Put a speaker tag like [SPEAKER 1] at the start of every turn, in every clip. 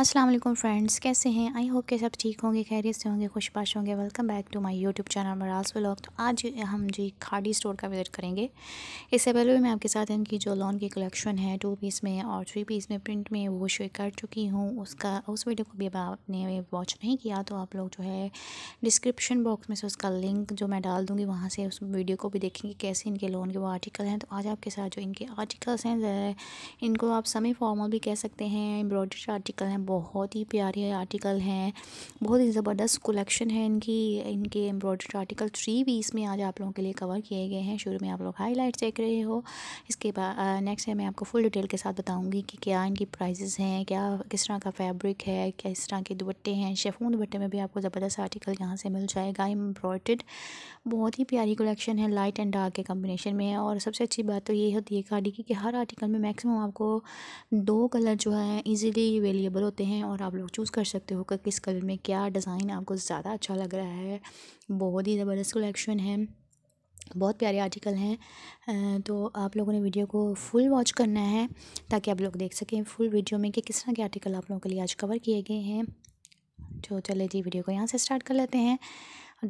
[SPEAKER 1] अस्सलाम वालेकुम फ्रेंड्स कैसे हैं आई होप के सब ठीक होंगे खैरियत से होंगे खुशपाश होंगे welcome back to my YouTube channel मराज व्लॉग तो आज हम जी खाड़ी स्टोर का विज़िट करेंगे इससे पहले भी मैं आपके साथ इनकी जो लॉन की कलेक्शन है टू पीस में और थ्री पीस में प्रिंट में वो शो कर चुकी हूँ उसका उस वीडियो को भी अब आपने वॉच नहीं किया तो आप लोग जो है डिस्क्रिप्शन बॉक्स में से उसका लिंक जो मैं डाल दूँगी वहाँ से उस वीडियो को भी देखेंगे कैसे इनके लोन के वो आर्टिकल हैं तो आज आपके साथ जो इनके आर्टिकल्स हैं इनको आप समय फॉर्मल भी कह सकते हैं एम्ब्रॉयडरी आर्टिकल हैं बहुत ही प्यारे आर्टिकल हैं बहुत ही ज़बरदस्त कलेक्शन है इनकी इनके एम्ब्रॉयडर्ड आर्टिकल थ्री भी इसमें आज आप लोगों के लिए कवर किए गए हैं शुरू में आप लोग हाईलाइट देख रहे हो इसके बाद नेक्स्ट है मैं आपको फुल डिटेल के साथ बताऊँगी कि क्या इनकी प्राइजेज़ हैं क्या किस तरह का फैब्रिक है किस तरह के दुपट्टे हैं शेफून दुपट्टे में भी आपको ज़बरदस्त आर्टिकल यहाँ से मिल जाएगा एम्ब्रॉयड बहुत ही प्यारी कलेक्शन है लाइट एंड डार्क के कम्बिनेशन में और सबसे अच्छी बात तो ये होती है कार्डी की कि हर आर्टिकल में मैक्सिमम आपको दो कलर जो है इजीली अवेलेबल होते होते हैं और आप लोग चूज़ कर सकते हो कि किस कलर में क्या डिज़ाइन आपको ज़्यादा अच्छा लग रहा है बहुत ही ज़बरदस्त कलेक्शन है बहुत प्यारे आर्टिकल हैं तो आप लोगों ने वीडियो को फुल वॉच करना है ताकि आप लोग देख सकें फुल वीडियो में कि किस तरह के आर्टिकल आप लोगों के लिए आज कवर किए गए हैं तो चले जी वीडियो को यहाँ से स्टार्ट कर लेते हैं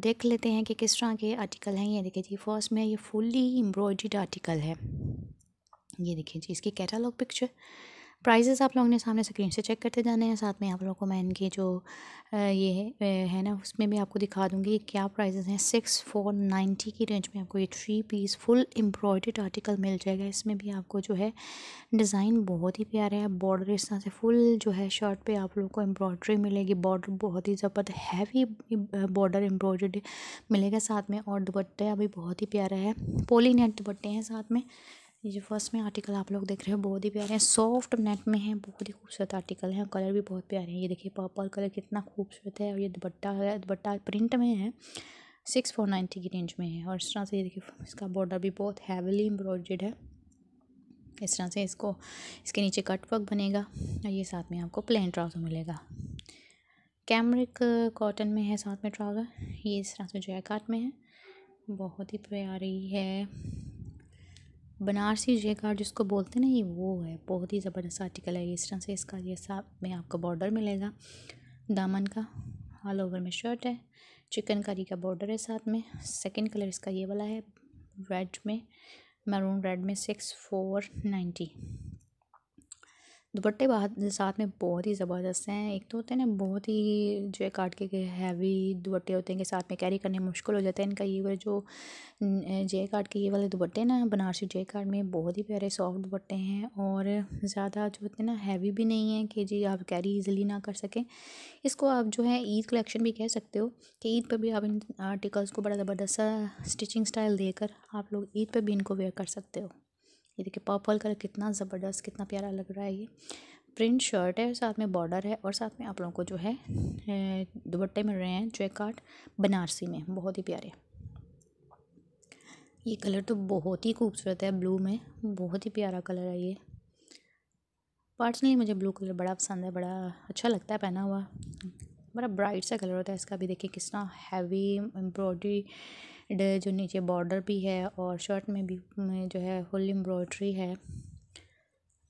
[SPEAKER 1] देख लेते हैं कि किस तरह के आर्टिकल हैं ये देखिए जी फर्स्ट में ये फुल्ली एम्ब्रॉयड्रीड आर्टिकल है ये देखिए जी इसकी कैटालॉग पिक्चर प्राइजेस आप लोगों ने सामने स्क्रीन से चेक करते जाने हैं साथ में आप लोगों को मैं इनके जो ये है है ना उसमें भी आपको दिखा दूँगी क्या प्राइजेस हैं सिक्स फोर नाइन्टी की रेंज में आपको ये three piece full embroidered article मिल जाएगा इसमें भी आपको जो है डिज़ाइन बहुत ही प्यारा है बॉर्डर इस तरह से फुल जो है शर्ट पर आप लोगों को एम्ब्रॉयड्री मिलेगी बॉर्डर बहुत ही जबरद हैवी बॉर्डर एम्ब्रॉयड मिलेगा साथ में और दुपट्टा भी बहुत ही प्यारा है पोली नेट दुपट्टे हैं साथ में ये फर्स्ट में आर्टिकल आप लोग देख रहे हो बहुत ही प्यारे हैं सॉफ्ट नेट में है बहुत ही खूबसूरत आर्टिकल है कलर भी बहुत प्यारे हैं ये देखिए पर्पल कलर कितना खूबसूरत है और ये दुपट्टा है दुपट्टा प्रिंट में है सिक्स फोर नाइन्टी की रेंज में है और इस तरह से ये देखिए इसका बॉर्डर भी बहुत हैवीली एम्ब्रॉयड है इस तरह से इसको इसके नीचे कट वर्क बनेगा और ये साथ में आपको प्लेन ट्राउज़र मिलेगा कैमरिक कॉटन में है साथ में ट्राउज़र ये इस तरह से जैकाट में है बहुत ही प्यारी है बनारसी जे कार्ड जिसको बोलते हैं ना ये वो है बहुत ही ज़बरदस्त आर्टिकल है इस तरह से इसका ये साथ में आपको बॉर्डर मिलेगा दामन का ऑल ओवर में शर्ट है चिकन करी का बॉर्डर है साथ में सेकंड कलर इसका ये वाला है रेड में मैरून रेड में सिक्स फोर नाइन्टी दुपट्टे बाहर साथ में बहुत ही ज़बरदस्त हैं एक तो होते हैं ना बहुत ही जो है काट के हैवी दुपट्टे होते हैं कि साथ में कैरी करने मुश्किल हो जाता है इनका ये वाले जो जे काट के ये वाले दुपट्टे ना बनारसी जे काट में बहुत ही प्यारे सॉफ्ट दुपट्टे हैं और ज़्यादा जो होते हैं ना हैवी भी नहीं है कि जी आप कैरी ईजिली ना कर सकें इसको आप जो है ईद कलेक्शन भी कह सकते हो कि ईद पर भी आप इन आर्टिकल्स को बड़ा ज़बरदस्त सा स्टिचिंग स्टाइल देकर आप लोग ईद पर भी इनको वेयर कर सकते हो ये देखिए पर्पल कलर कितना ज़बरदस्त कितना प्यारा लग रहा है ये प्रिंट शर्ट है साथ में बॉर्डर है और साथ में आप लोगों को जो है दुपट्टे मिल रहे हैं जैकाट बनारसी में बहुत ही प्यारे ये कलर तो बहुत ही खूबसूरत है ब्लू में बहुत ही प्यारा कलर है ये पर्सनली मुझे ब्लू कलर बड़ा पसंद है बड़ा अच्छा लगता है पहना हुआ बड़ा ब्राइट सा कलर होता है इसका भी देखिए कितना हैवी एम्ब्रॉयडरी जो नीचे बॉर्डर भी है और शर्ट में भी में जो है फुल एम्ब्रॉयड्री है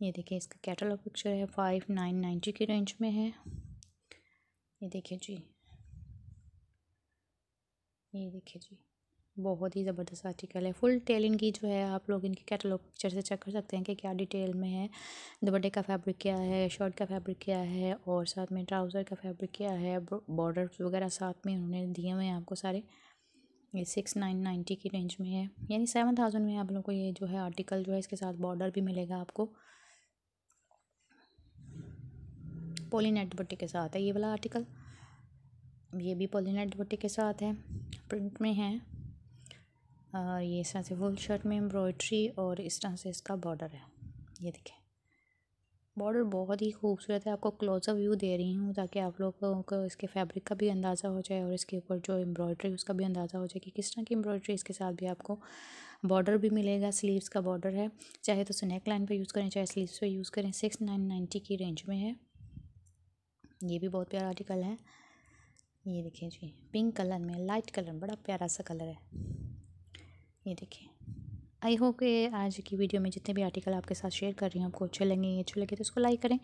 [SPEAKER 1] ये देखिए इसका कैटलॉग पिक्चर है फाइव नाइन नाइन्टी की रेंज में है ये देखिए जी ये देखिए जी बहुत ही ज़बरदस्त आर्टिकल है फुल डिटेल इनकी जो है आप लोग इनके कैटलॉग पिक्चर से चेक कर सकते हैं कि क्या डिटेल में है दुपट्टे का फैब्रिक क्या है शर्ट का फैब्रिक क्या है और साथ में ट्राउज़र का फैब्रिक क्या है बॉर्डर वगैरह साथ में उन्होंने दिए हुए हैं आपको सारे ये सिक्स नाइन नाइन्टी की रेंज में है यानी सेवन थाउजेंड में आप लोगों को ये जो है आर्टिकल जो है इसके साथ बॉर्डर भी मिलेगा आपको पोलीनेट दुपट्टे के साथ है ये वाला आर्टिकल ये भी पोलीनेट दुपट्टे के साथ है प्रिंट में है और ये इस तरह से फुल शर्ट में एम्ब्रॉयड्री और इस तरह से इसका बॉर्डर है ये देखें बॉर्डर बहुत ही खूबसूरत है आपको क्लोजअप व्यू दे रही हूँ ताकि आप लोगों को इसके फैब्रिक का भी अंदाज़ा हो जाए और इसके ऊपर जो एम्ब्रॉयडरी उसका भी अंदाज़ा हो जाए कि किस तरह की एम्ब्रॉयडरी इसके साथ भी आपको बॉर्डर भी मिलेगा स्लीव्स का बॉर्डर है चाहे तो नेक लाइन पर यूज़ करें चाहे स्लीवस पर यूज़ करें सिक्स नाइन की रेंज में है ये भी बहुत प्यारा आर्टिकल है ये देखिए जी पिंक कलर में लाइट कलर बड़ा प्यारा सा कलर है ये देखिए आई होप कि आज की वीडियो में जितने भी आर्टिकल आपके साथ शेयर कर रही हूँ आपको अच्छे लगे अच्छे लगे तो उसको लाइक करें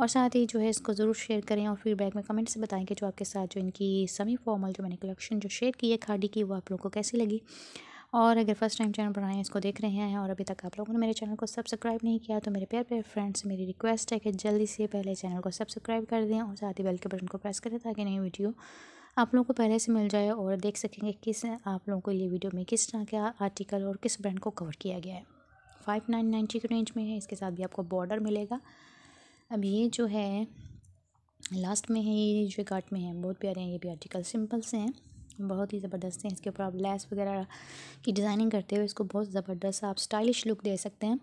[SPEAKER 1] और साथ ही जो है इसको ज़रूर शेयर करें और फीडबैक में कमेंट से बताएं कि जो आपके साथ जो इनकी सेमी फॉर्मल जो मैंने कलेक्शन जो शेयर की है खाड़ी की वो आप लोगों को कैसी लगी और अगर फर्स्ट टाइम चैनल पर आए इसको देख रहे हैं और अभी तक आप लोगों ने मेरे चैनल को सब्सक्राइब नहीं किया तो मेरे प्यार प्यार फ्रेंड्स मेरी रिक्वेस्ट है कि जल्दी से पहले चैनल को सब्सक्राइब कर दें और साथ ही बेल के बटन को प्रेस करें ताकि नई वीडियो आप लोगों को पहले से मिल जाए और देख सकेंगे किस आप लोगों को ये वीडियो में किस तरह का आर्टिकल और किस ब्रांड को कवर किया गया है फाइव नाइन नाइन्टी की रेंज में है इसके साथ भी आपको बॉर्डर मिलेगा अब ये जो है लास्ट में है ये जो कार्ट में है बहुत प्यारे हैं ये भी आर्टिकल सिंपल से हैं बहुत ही ज़बरदस्त हैं इसके ऊपर आप लेस वगैरह की डिज़ाइनिंग करते हुए इसको बहुत ज़बरदस्त आप स्टाइलिश लुक दे सकते हैं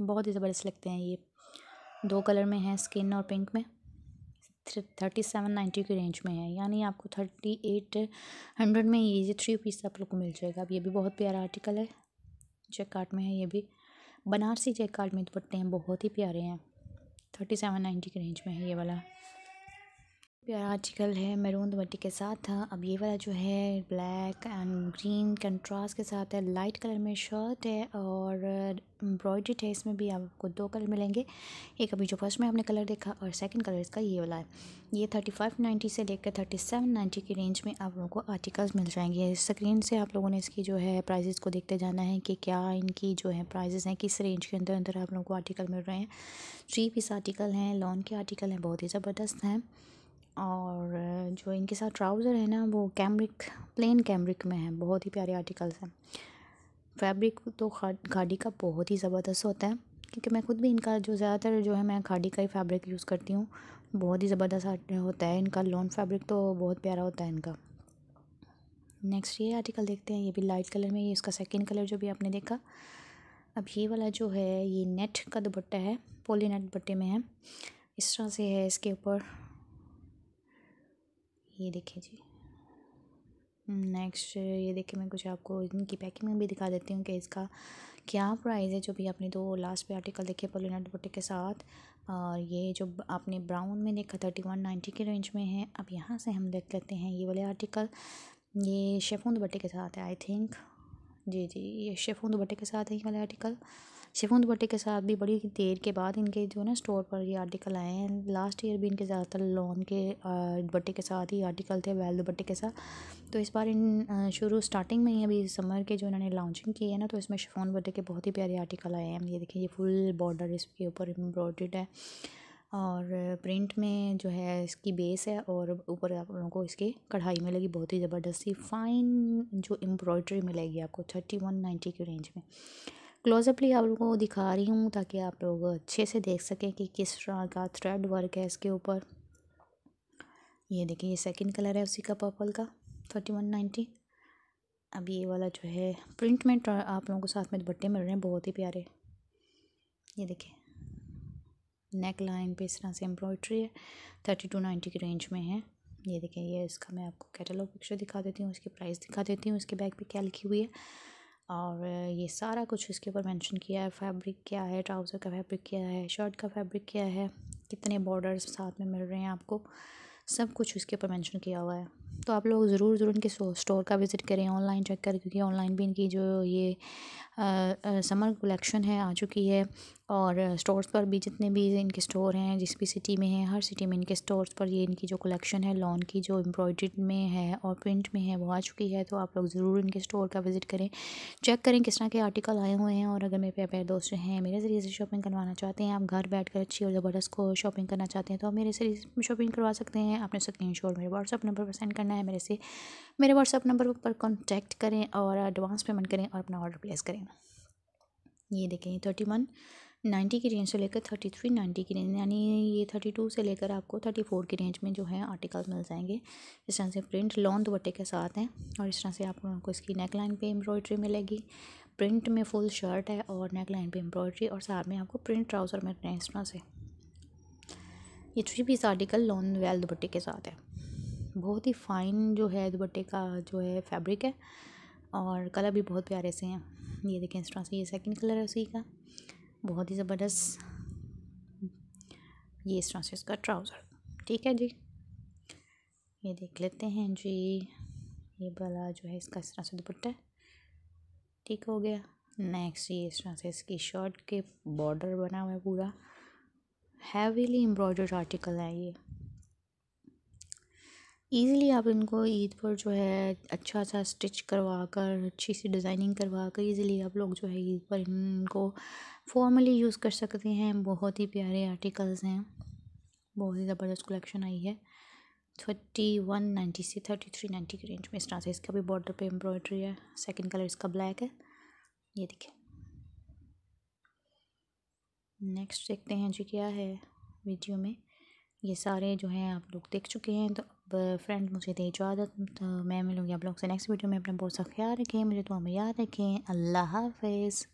[SPEAKER 1] बहुत ही ज़बरदस्त लगते हैं ये दो कलर में हैं स्किन और पिंक में थर्टी सेवन नाइन्टी की रेंज में है यानी आपको थर्टी एट हंड्रेड में ये ये थ्री पीस आप लोग को मिल जाएगा अब ये भी बहुत प्यारा आर्टिकल है जैकार्ट में है ये भी बनारसी जैकार्ट में दुपट्टे हैं बहुत ही प्यारे हैं थर्टी सेवन नाइन्टी की रेंज में है ये वाला प्यारा आर्टिकल है मैरून दुपट्टे के साथ था अब ये वाला जो है ब्लैक एंड ग्रीन कंट्रास्ट के साथ है लाइट कलर में शर्ट है और एम्ब्रॉयड है इसमें भी आपको दो कलर मिलेंगे एक अभी जो फर्स्ट में आपने कलर देखा और सेकंड कलर इसका ये वाला है ये थर्टी फाइव नाइन्टी से लेकर थर्टी सेवन नाइन्टी की रेंज में आप लोगों को आर्टिकल्स मिल जाएंगे स्क्रीन से आप लोगों ने इसकी जो है प्राइजेस को देखते जाना है कि क्या इनकी जो है प्राइजेस हैं किस रेंज के अंदर अंदर आप लोगों को आर्टिकल मिल रहे हैं थ्री पीस आर्टिकल हैं लॉन के आर्टिकल हैं बहुत ही ज़बरदस्त हैं और जो इनके साथ ट्राउज़र है ना वो कैमरिक प्लेन कैमरिक में है बहुत ही प्यारे आर्टिकल्स हैं फैब्रिक तो खा खाड़ी का बहुत ही ज़बरदस्त होता है क्योंकि मैं ख़ुद भी इनका जो ज़्यादातर जो है मैं खाड़ी का ही फैब्रिक यूज़ करती हूँ बहुत ही ज़बरदस्त होता है इनका लॉन फैब्रिक तो बहुत प्यारा होता है इनका नेक्स्ट ये आर्टिकल देखते हैं ये भी लाइट कलर में ये इसका सेकेंड कलर जो भी आपने देखा अब ये वाला जो है ये नेट का दुपट्टा है पोली नेट दुपट्टे में है इस तरह से है इसके ऊपर ये देखिए जी नेक्स्ट हम्म, ये देखिए मैं कुछ आपको इनकी पैकिंग में भी दिखा देती हूँ कि इसका क्या प्राइस है जो भी आपने दो लास्ट पे आर्टिकल देखे पोलिना दुपट्टे के साथ और ये जो आपने ब्राउन में देखा थर्टी वन नाइन्टी के रेंज में है अब यहाँ से हम देख लेते हैं ये वाले आर्टिकल ये शेफोन दुपट्टे के साथ है आई थिंक जी जी ये शेफोन दुपट्टे के साथ है ये वाले आर्टिकल शिफॉन दुपट्टे के साथ भी बड़ी देर के बाद इनके जो है ना स्टोर पर ये आर्टिकल आए हैं लास्ट ईयर भी इनके ज़्यादातर लॉन के दुपट्टे के साथ ही आर्टिकल थे वेल दुपट्टे के साथ तो इस बार इन शुरू स्टार्टिंग में ही अभी समर के जो इन्होंने लॉन्चिंग की है ना तो इसमें शिफोन दुपट्टे के बहुत ही प्यारे आर्टिकल आए हैं ये देखिए ये फुल बॉर्डर इसके ऊपर एम्ब्रॉयड है और प्रिंट में जो है इसकी बेस है और ऊपर आप लोगों को इसके कढ़ाई मिलेगी बहुत ही ज़बरदस्ती फाइन जो एम्ब्रॉयड्री मिलेगी आपको थर्टी वन नाइन्टी की रेंज में क्लोजअपली आप लोगों को दिखा रही हूँ ताकि आप लोग अच्छे से देख सकें कि किस तरह का थ्रेड वर्क है इसके ऊपर ये देखिए ये सेकंड कलर है उसी का पर्पल का थर्टी वन नाइन्टी अब ये वाला जो है प्रिंट में आप लोगों को साथ में दुपट्टे मिल रहे हैं बहुत ही प्यारे ये देखिए नेक लाइन पे इस तरह से एम्ब्रॉयड्री है थर्टी टू नाइन्टी की रेंज में है ये देखें ये इसका मैं आपको कैटलॉग पिक्चर दिखा देती हूँ इसकी प्राइस दिखा देती हूँ इसके बैग पे क्या लिखी हुई है और ये सारा कुछ इसके ऊपर मेंशन किया है फैब्रिक क्या है ट्राउज़र का फैब्रिक क्या है शर्ट का फैब्रिक क्या है कितने बॉर्डर्स साथ में मिल रहे हैं आपको सब कुछ इसके ऊपर मेंशन किया हुआ है तो आप लोग ज़रूर ज़रूर इनके स्टोर का विज़िट करें ऑनलाइन चेक करें क्योंकि ऑनलाइन भी इनकी जो ये समर कलेक्शन है आ चुकी है और स्टोर्स पर भी जितने भी इनके स्टोर हैं जिस भी सिटी में हैं हर सिटी में इनके स्टोर्स पर ये इनकी जो कलेक्शन है लॉन की जो एम्ब्रॉयड्री में है और प्रिंट में है वो आ चुकी है तो आप लोग ज़रूर इनके स्टोर का विज़िट करें चेक करें किस तरह के आर्टिकल आए हुए हैं और अगर मेरे पे प्यारे दोस्त हैं मेरे ज़रिए से शॉपिंग करवाना चाहते हैं आप घर बैठ कर अच्छी और ज़बरदस्त को शॉपिंग करना चाहते हैं तो आप मेरे से शॉपिंग करवा सकते हैं आपने स्क्रीन शॉट मेरे व्हाट्सअप नंबर पर सेंड करना है मेरे से मेरे व्हाट्सअप नंबर पर कॉन्टैक्ट करें और एडवांस पेमेंट करें और अपना ऑर्डर प्लेस करें ये देखें थर्टी वन नाइन्टी की रेंज से लेकर थर्टी थ्री नाइन्टी की रेंज यानी ये थर्टी टू से लेकर आपको थर्टी फोर की रेंज में जो है आर्टिकल मिल जाएंगे इस तरह से प्रिंट लॉन्ग दुपट्टे के साथ हैं और इस तरह से आप लोगों को इसकी नेक लाइन पे एम्ब्रॉयड्री मिलेगी प्रिंट में फुल शर्ट है और नेक लाइन पे एम्ब्रॉयड्री और साथ में आपको प्रिंट ट्राउज़र मिल रहे हैं इस तरह से ये थ्री पीस आर्टिकल लॉन्ग वेल दुपट्टे के साथ है बहुत ही फाइन जो है दुपट्टे का जो है फैब्रिक है और कलर भी बहुत प्यारे से हैं ये देखें इस तरह से ये सेकंड कलर है उसी का बहुत ही ज़बरदस्त ये इस तरह से इसका ट्राउज़र ठीक है जी ये देख लेते हैं जी ये वाला जो है इसका इस तरह से दुपट्टा ठीक हो गया नेक्स्ट ये इस तरह से इसकी शर्ट के बॉर्डर बना हुआ है पूरा हैवीली एम्ब्रॉयडर्ड आर्टिकल है ये ईज़िली आप इनको ईद पर जो है अच्छा सा स्टिच करवा कर अच्छी सी डिज़ाइनिंग करवा कर ईज़िली आप लोग जो है ईद पर इनको फॉर्मली यूज़ कर सकते हैं बहुत ही प्यारे आर्टिकल्स हैं बहुत ही ज़बरदस्त कलेक्शन आई है थर्टी वन नाइन्टी से थर्टी थ्री नाइन्टी के रेंज में इस तरह से इसका भी बॉर्डर पे एम्ब्रॉयड्री है सेकंड कलर इसका ब्लैक है ये देखिए नेक्स्ट देखते हैं जी क्या है वीडियो में ये सारे जो हैं आप लोग देख चुके हैं तो अब फ्रेंड मुझे दे इजाज़त तो मैं मिलूँगी आप लोग से नेक्स्ट वीडियो में अपना बहुत सा ख्याल रखें मुझे तो हमें याद रखें अल्लाह हाफिज़